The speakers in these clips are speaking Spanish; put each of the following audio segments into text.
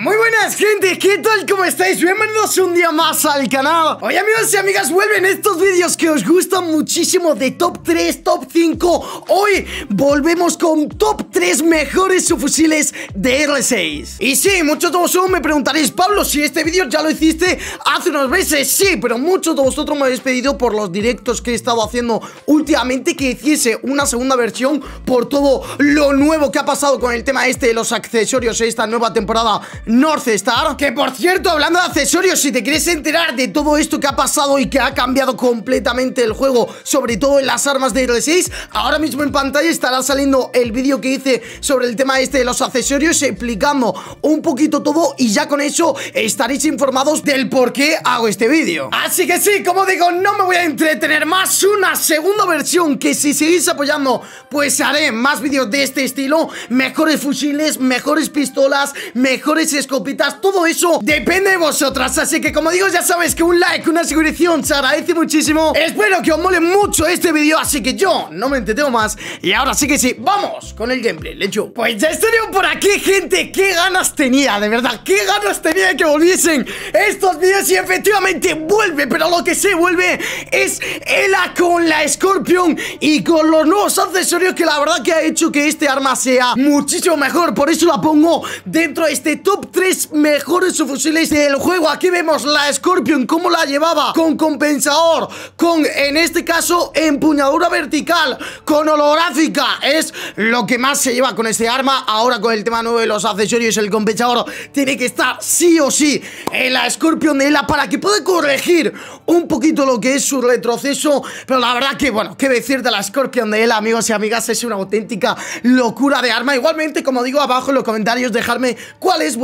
Muy buenas gente, ¿qué tal? ¿Cómo estáis? Bienvenidos un día más al canal Hoy amigos y amigas vuelven estos vídeos que os gustan muchísimo de top 3, top 5 Hoy volvemos con top 3 mejores subfusiles de R6 Y sí, muchos de vosotros me preguntaréis Pablo, si este vídeo ya lo hiciste hace unos meses Sí, pero muchos de vosotros me habéis pedido por los directos que he estado haciendo últimamente Que hiciese una segunda versión por todo lo nuevo que ha pasado con el tema este de los accesorios Esta nueva temporada North Star Que por cierto, hablando de accesorios, si te quieres enterar de todo esto que ha pasado y que ha cambiado completamente el juego Sobre todo en las armas de R6 Ahora mismo en pantalla estará saliendo el vídeo que hice sobre el tema este de los accesorios Explicando un poquito todo y ya con eso estaréis informados del por qué hago este vídeo Así que sí, como digo, no me voy a entretener más Una segunda versión que si seguís apoyando, pues haré más vídeos de este estilo Mejores fusiles, mejores pistolas, mejores escopitas, todo eso depende de vosotras Así que como digo, ya sabéis que un like, una suscripción, se agradece muchísimo Espero que os mole mucho este vídeo, así que yo no me entretengo más Y ahora sí que sí, ¡vamos con el gameplay! Pues ya estoy por aquí, gente, qué ganas tenía, de verdad, qué ganas tenía de que volviesen estos vídeos Y efectivamente vuelve, pero lo que se vuelve es Ela con la Scorpion y con los nuevos accesorios que la verdad que ha hecho que este arma sea muchísimo mejor Por eso la pongo dentro de este top Tres 3 mejores fusiles del juego Aquí vemos la Scorpion, cómo la llevaba Con compensador, con, en este caso, empuñadura vertical Con holográfica, es lo que más se lleva con este arma Ahora con el tema nuevo de los accesorios, el compensador Tiene que estar sí o sí en la Scorpion de la Para que pueda corregir un poquito lo que es su retroceso Pero la verdad que, bueno, qué decir de la Scorpion de él, amigos y amigas Es una auténtica locura de arma Igualmente, como digo, abajo en los comentarios dejarme cuál es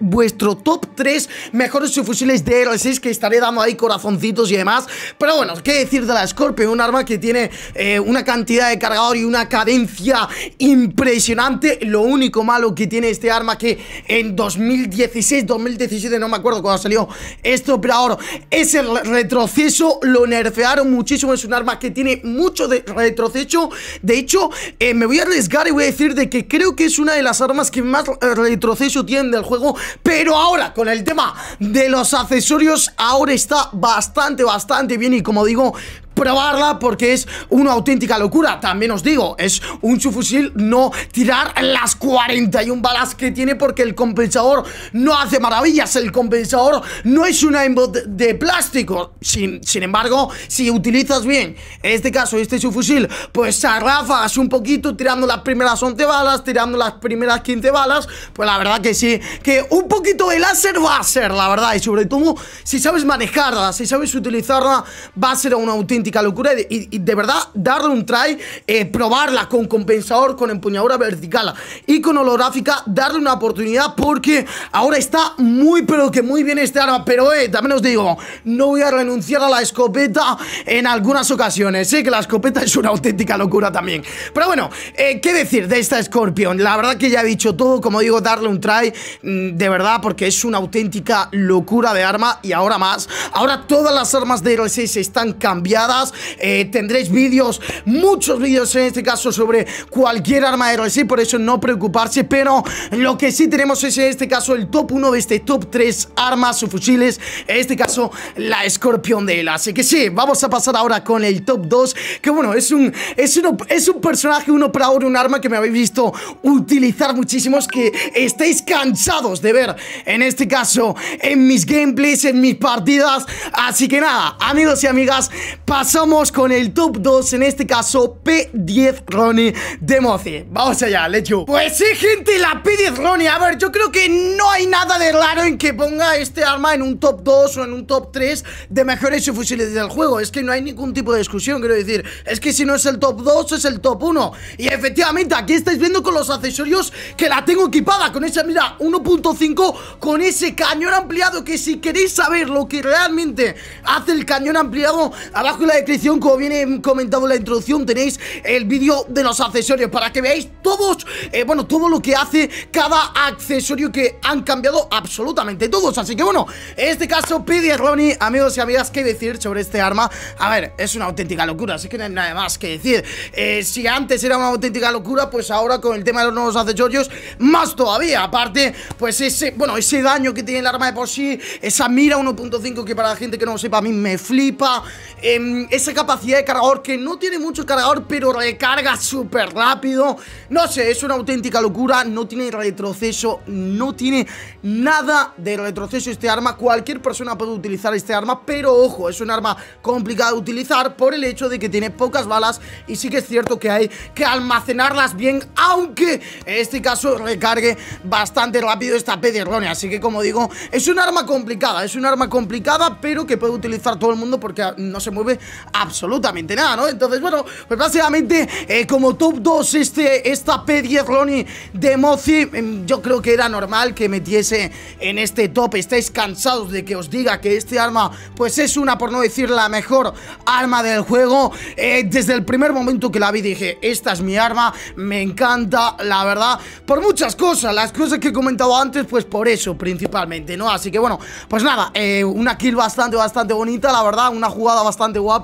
vuestro, top 3 mejores subfusiles de Hero 6 que estaré dando ahí corazoncitos y demás. Pero bueno, qué decir de la Scorpion, un arma que tiene eh, una cantidad de cargador y una cadencia impresionante. Lo único malo que tiene este arma que en 2016, 2017, no me acuerdo cuando salió esto, pero ahora es el retroceso, lo nerfearon muchísimo, es un arma que tiene mucho de retroceso. De hecho, eh, me voy a arriesgar y voy a decir de que creo que es una de las armas que más retroceso tiene del juego Pero ahora, con el tema de los accesorios Ahora está bastante, bastante bien Y como digo, probarla porque es una auténtica locura. También os digo, es un subfusil no tirar las 41 balas que tiene porque el compensador no hace maravillas. El compensador no es una embot de plástico. Sin, embargo, si utilizas bien, este caso, este subfusil, pues arrafas un poquito, tirando las primeras 11 balas, tirando las primeras 15 balas, pues la verdad que sí, que un poquito de láser va a ser, la verdad. Y sobre todo, si sabes manejarla, si sabes utilizarla, va a ser una auténtica locura y, de verdad darle un try, eh, probarla con compensador, con empuñadura vertical y con holográfica, darle una oportunidad porque ahora está muy pero que muy bien este arma, pero eh, también os digo, no voy a renunciar a la escopeta en algunas ocasiones, sé que la escopeta es una auténtica locura también. Pero bueno, eh, ¿qué decir de esta Scorpion? La verdad que ya he dicho todo, como digo, darle un try mm, de verdad porque es una auténtica locura de arma y ahora más, ahora todas las armas de Heroes 6 están cambiadas eh, tendréis vídeos, muchos vídeos en este caso sobre cualquier arma de Y por eso no preocuparse. Pero lo que sí tenemos es en este caso el top 1 de este top 3 armas o fusiles. En este caso, la escorpión de él. Así que sí, vamos a pasar ahora con el top 2. Que bueno, es un, es uno es un personaje, un operador, un arma que me habéis visto utilizar muchísimos. Que estáis cansados de ver en este caso en mis gameplays, en mis partidas. Así que nada, amigos y amigas, pasen. Pasamos con el top 2, en este caso P10 Ronnie de Mozi Vamos allá, let's go Pues sí, gente, la P10 Ronnie A ver, yo creo que no hay nada de raro en que ponga este arma en un top 2 o en un top 3 de mejores fusiles del juego Es que no hay ningún tipo de discusión, quiero decir Es que si no es el top 2, es el top 1 Y efectivamente, aquí estáis viendo con los accesorios que la tengo equipada Con esa, mira, 1.5 con ese cañón ampliado Que si queréis saber lo que realmente hace el cañón ampliado Abajo la descripción, como viene comentado en la introducción, tenéis el vídeo de los accesorios para que veáis todos, eh, bueno, todo lo que hace cada accesorio que han cambiado absolutamente todos. Así que bueno, en este caso, pide Ronnie, amigos y amigas, que decir sobre este arma? A ver, es una auténtica locura, así que no hay nada más que decir. Eh, si antes era una auténtica locura, pues ahora con el tema de los nuevos accesorios, más todavía. Aparte, pues ese, bueno, ese daño que tiene el arma de por sí, esa mira 1.5 que para la gente que no lo sepa, a mí me flipa. Em, Mm, esa capacidad de cargador que no tiene mucho cargador, pero recarga súper rápido. No sé, es una auténtica locura, no tiene retroceso, no tiene nada de retroceso este arma. Cualquier persona puede utilizar este arma, pero ojo, es un arma complicada de utilizar por el hecho de que tiene pocas balas y sí que es cierto que hay que almacenarlas bien, aunque en este caso recargue bastante rápido esta errónea Así que como digo, es un arma complicada, es un arma complicada, pero que puede utilizar todo el mundo porque no se mueve absolutamente nada, ¿no? Entonces, bueno, pues básicamente eh, como top 2 este, esta P10 Ronnie de Mozi, em, yo creo que era normal que metiese en este top. Estáis cansados de que os diga que este arma, pues es una, por no decir la mejor arma del juego. Eh, desde el primer momento que la vi dije, esta es mi arma, me encanta, la verdad, por muchas cosas, las cosas que he comentado antes, pues por eso principalmente, ¿no? Así que bueno, pues nada, eh, una kill bastante, bastante bonita, la verdad, una jugada bastante guapa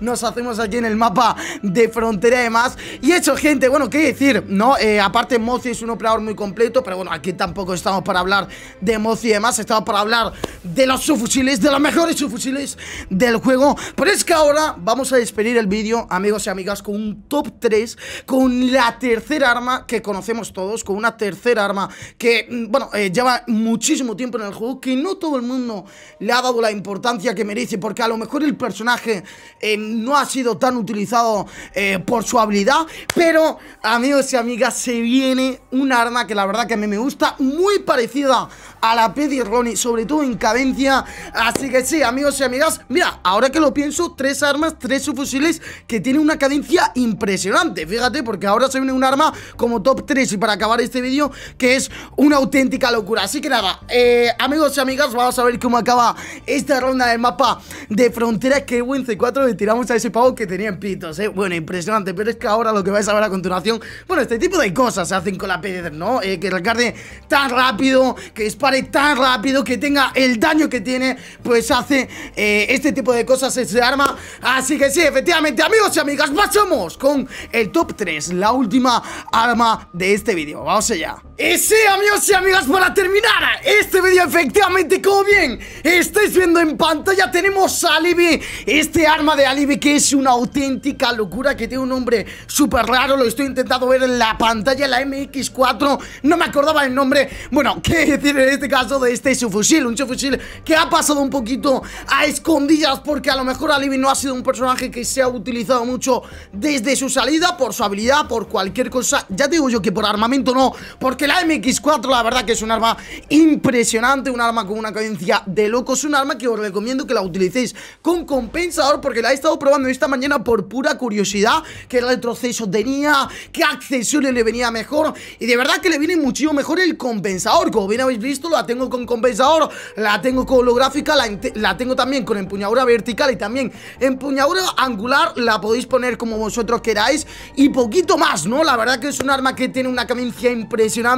nos hacemos aquí en el mapa de frontera además Y hecho gente, bueno, qué decir, ¿no? Eh, aparte Mozi es un operador muy completo Pero bueno, aquí tampoco estamos para hablar de Mozi y demás Estamos para hablar de los subfusiles, de los mejores subfusiles del juego Pero es que ahora vamos a despedir el vídeo, amigos y amigas Con un top 3, con la tercera arma que conocemos todos Con una tercera arma que, mm, bueno, eh, lleva muchísimo tiempo en el juego Que no todo el mundo le ha dado la importancia que merece Porque a lo mejor el personaje eh, no ha sido tan utilizado eh, por su habilidad, pero amigos y amigas, se viene un arma que la verdad que a mí me gusta, muy parecida a la Pedi Ronnie, sobre todo en cadencia. Así que sí, amigos y amigas, mira, ahora que lo pienso, tres armas, tres subfusiles que tienen una cadencia impresionante. Fíjate, porque ahora se viene un arma como top 3 y para acabar este vídeo, que es una auténtica locura. Así que nada, eh, amigos y amigas, vamos a ver cómo acaba esta ronda del mapa de fronteras Que buen C4 le tiramos a ese pavo que tenía en pitos, eh. Bueno, impresionante, pero es que ahora lo que vais a ver a continuación, bueno, este tipo de cosas se hacen con la Pedi, ¿no? Eh, que recargue tan rápido, que es tan rápido, que tenga el daño que tiene, pues hace eh, este tipo de cosas ese arma. Así que sí, efectivamente, amigos y amigas, pasamos con el top 3, la última arma de este vídeo. Vamos allá. Y sí, amigos y amigas, para terminar este vídeo, efectivamente, como bien estáis viendo en pantalla, tenemos Alibi, este arma de Alibi que es una auténtica locura, que tiene un nombre súper raro, lo estoy intentando ver en la pantalla, la MX4, no me acordaba el nombre, bueno, qué decir en este caso de este fusil? un subfusil que ha pasado un poquito a escondidas porque a lo mejor Alibi no ha sido un personaje que se ha utilizado mucho desde su salida, por su habilidad, por cualquier cosa, ya digo yo que por armamento no, porque la MX4 la verdad que es un arma impresionante, un arma con una cadencia de locos, un arma que os recomiendo que la utilicéis con compensador porque la he estado probando esta mañana por pura curiosidad, qué retroceso tenía, qué accesorio le venía mejor y de verdad que le viene muchísimo mejor el compensador, como bien habéis visto la tengo con compensador, la tengo con holográfica, la, la tengo también con empuñadura vertical y también empuñadura angular, la podéis poner como vosotros queráis y poquito más, ¿no? La verdad que es un arma que tiene una cadencia impresionante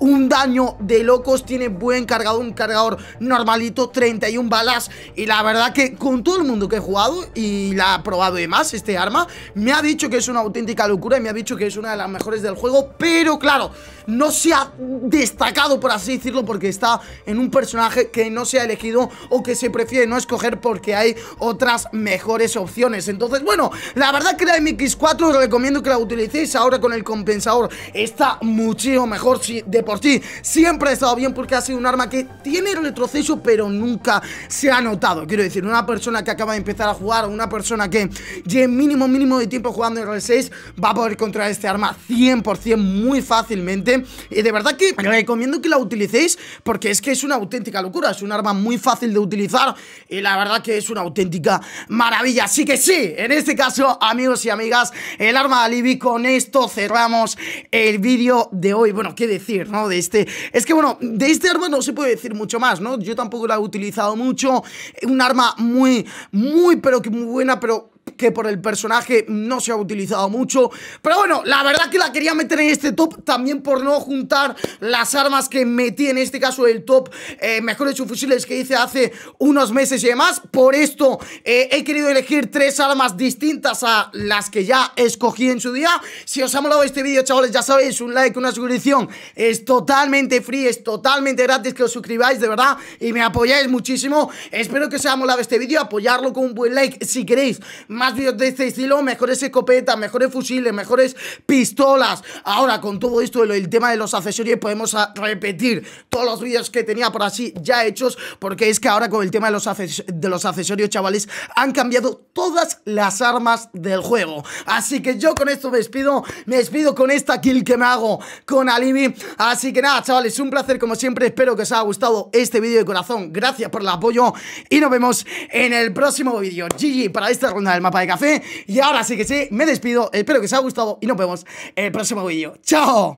un daño de locos Tiene buen cargador, un cargador normalito 31 balas Y la verdad que con todo el mundo que he jugado Y la ha probado y más este arma Me ha dicho que es una auténtica locura Y me ha dicho que es una de las mejores del juego Pero claro, no se ha destacado Por así decirlo, porque está En un personaje que no se ha elegido O que se prefiere no escoger porque hay Otras mejores opciones Entonces, bueno, la verdad que la MX4 Os recomiendo que la utilicéis ahora con el compensador Está muchísimo mejor por, de por sí siempre ha estado bien porque ha sido un arma que tiene retroceso pero nunca se ha notado. Quiero decir, una persona que acaba de empezar a jugar o una persona que lleve mínimo mínimo de tiempo jugando en R6 va a poder controlar este arma 100% muy fácilmente. Y de verdad que recomiendo que la utilicéis porque es que es una auténtica locura, es un arma muy fácil de utilizar y la verdad que es una auténtica maravilla. Así que sí, en este caso, amigos y amigas, el arma de Alibi, con esto cerramos el vídeo de hoy. Bueno, que decir, ¿no? De este, es que bueno, de este arma no se puede decir mucho más, ¿no? Yo tampoco lo he utilizado mucho, un arma muy, muy, pero que muy buena, pero que por el personaje no se ha utilizado mucho. Pero bueno, la verdad que la quería meter en este top también por no juntar las armas que metí en este caso el top eh, mejores fusiles que hice hace unos meses y demás. Por esto eh, he querido elegir tres armas distintas a las que ya escogí en su día. Si os ha molado este vídeo, chavales, ya sabéis, un like, una suscripción es totalmente free, es totalmente gratis que os suscribáis, de verdad, y me apoyáis muchísimo. Espero que os haya molado este vídeo, apoyarlo con un buen like si queréis más vídeos de este estilo, mejores escopetas, mejores fusiles, mejores pistolas. Ahora, con todo esto, el, tema de los accesorios, podemos repetir todos los vídeos que tenía por así ya hechos, porque es que ahora con el tema de los, de los accesorios, chavales, han cambiado todas las armas del juego. Así que yo con esto me despido, me despido con esta kill que me hago con Alibi. Así que nada, chavales, un placer como siempre, espero que os haya gustado este vídeo de corazón. Gracias por el apoyo y nos vemos en el próximo vídeo. GG para esta ronda del mapa de café. Y ahora sí que sí, me despido, espero que os haya gustado y nos vemos en el próximo vídeo. ¡Chao!